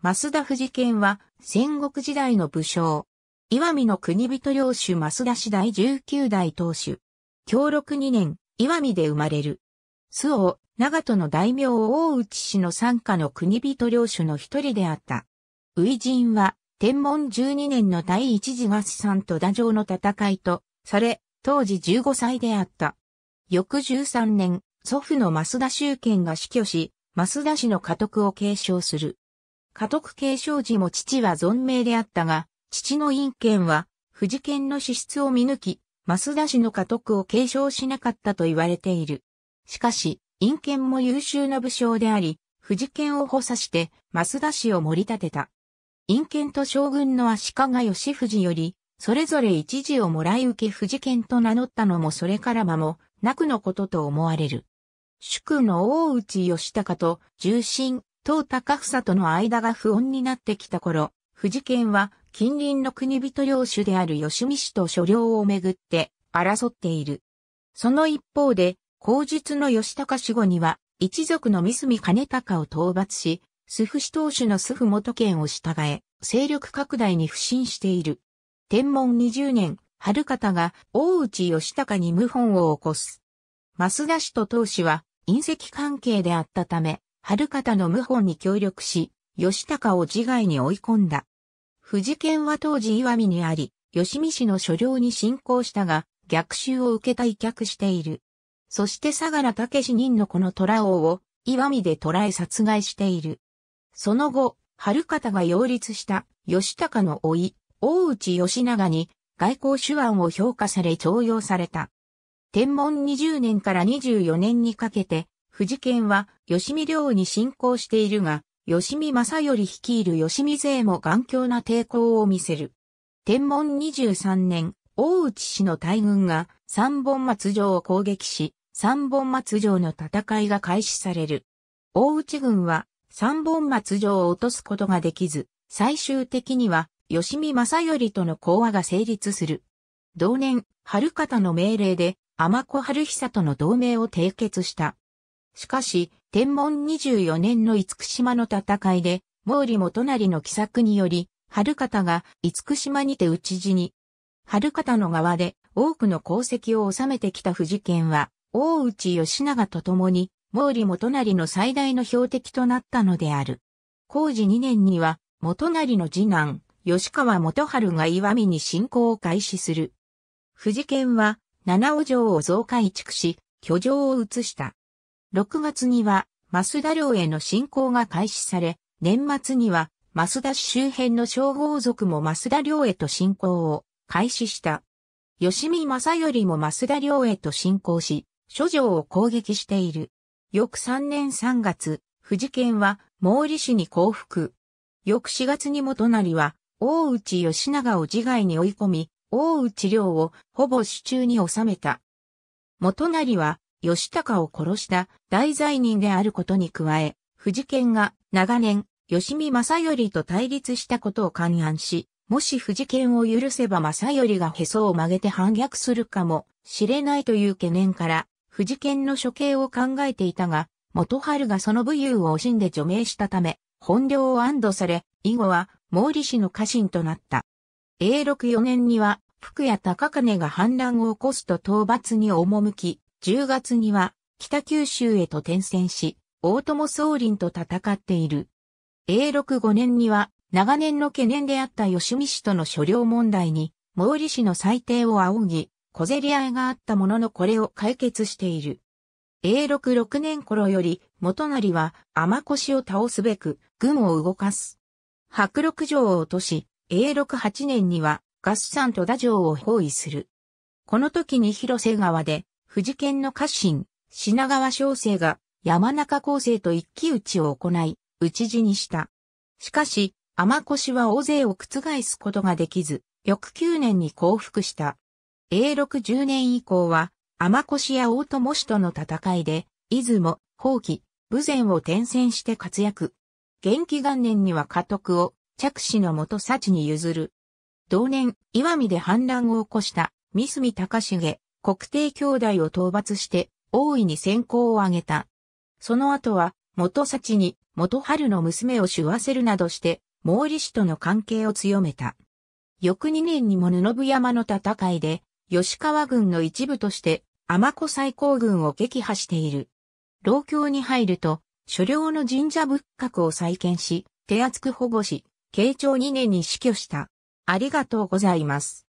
増田士健は戦国時代の武将。岩見の国人領主増田氏第19代当主。協力2年、岩見で生まれる。周王、長門の大名大内氏の参加の国人領主の一人であった。初陣は、天文12年の第一次合算と打城の戦いと、され、当時15歳であった。翌13年、祖父の増田周堅が死去し、増田氏の家督を継承する。家督継承時も父は存命であったが、父の院権は、富士県の資質を見抜き、増田氏の家督を継承しなかったと言われている。しかし、院権も優秀な武将であり、富士県を補佐して、増田氏を盛り立てた。院権と将軍の足利義藤より、それぞれ一時をもらい受け富士県と名乗ったのもそれから間も、なくのことと思われる。主君の大内義高と重臣と高房との間が不穏になってきた頃、富士県は近隣の国人領主である吉見氏と所領をめぐって争っている。その一方で、後述の吉高死後には、一族の三隅兼高を討伐し、須府氏当主の須府元県を従え、勢力拡大に不信している。天文20年、春方が大内義高に謀反を起こす。増田氏と当氏は隕石関係であったため、春方の謀反に協力し、吉高を自害に追い込んだ。富士県は当時岩見にあり、吉見市の所領に侵攻したが、逆襲を受けた威却している。そして相良武士任のこの虎王を、岩見で捕らえ殺害している。その後、春方が擁立した吉高の老い、大内義長に外交手腕を評価され徴用された。天文20年から24年にかけて、富士県は、吉見領に侵攻しているが、吉見正頼率いる吉見勢も頑強な抵抗を見せる。天文23年、大内氏の大軍が三本松城を攻撃し、三本松城の戦いが開始される。大内軍は三本松城を落とすことができず、最終的には吉見正頼との講和が成立する。同年、春方の命令で、天子春久との同盟を締結した。しかし、天文24年の厳島の戦いで、毛利元就の奇策により、春方が厳島にて討ち死に。春方の側で多くの功績を収めてきた藤健は、大内義長と共に、毛利元就の最大の標的となったのである。工事2年には、元就の次男、吉川元春が岩見に侵攻を開始する。藤健は、七尾城を増改築し、居城を移した。6月には、増田領への侵攻が開始され、年末には、増田市周辺の称号族も増田領へと侵攻を開始した。吉見正頼も増田領へと侵攻し、諸城を攻撃している。翌3年3月、富士県は毛利氏に降伏。翌4月にも隣は、大内義長を自害に追い込み、大内領をほぼ手中に収めた。元成は吉高を殺した大罪人であることに加え、藤健が長年、吉見正頼と対立したことを勘案し、もし藤健を許せば正頼がへそを曲げて反逆するかもしれないという懸念から、藤健の処刑を考えていたが、元春がその武勇を惜しんで除名したため、本領を安堵され、以後は毛利氏の家臣となった。永禄4年には、福屋高金が反乱を起こすと討伐に赴き、10月には北九州へと転戦し、大友宗林と戦っている。永禄5年には長年の懸念であった吉見氏との所領問題に、毛利氏の裁定を仰ぎ、小競り合いがあったもののこれを解決している。永禄6年頃より、元成は天越を倒すべく、軍を動かす。白六城を落とし、永禄8年には、合算と打城を包囲する。この時に広瀬川で、富士県の家臣、品川小生が山中厚生と一騎打ちを行い、討ち死にした。しかし、天越は大勢を覆すことができず、翌9年に降伏した。永禄10年以降は、天越や大友氏との戦いで、出雲、宝器、武前を転戦して活躍。元気元年には家督を、着死の元幸に譲る。同年、岩見で反乱を起こした、三隅隆重、国定兄弟を討伐して大いに先行を挙げた。その後は、元幸に元春の娘を手わせるなどして、毛利氏との関係を強めた。翌2年にも布部山の戦いで、吉川軍の一部として、天子最高軍を撃破している。老教に入ると、所領の神社仏閣を再建し、手厚く保護し、慶長2年に死去した。ありがとうございます。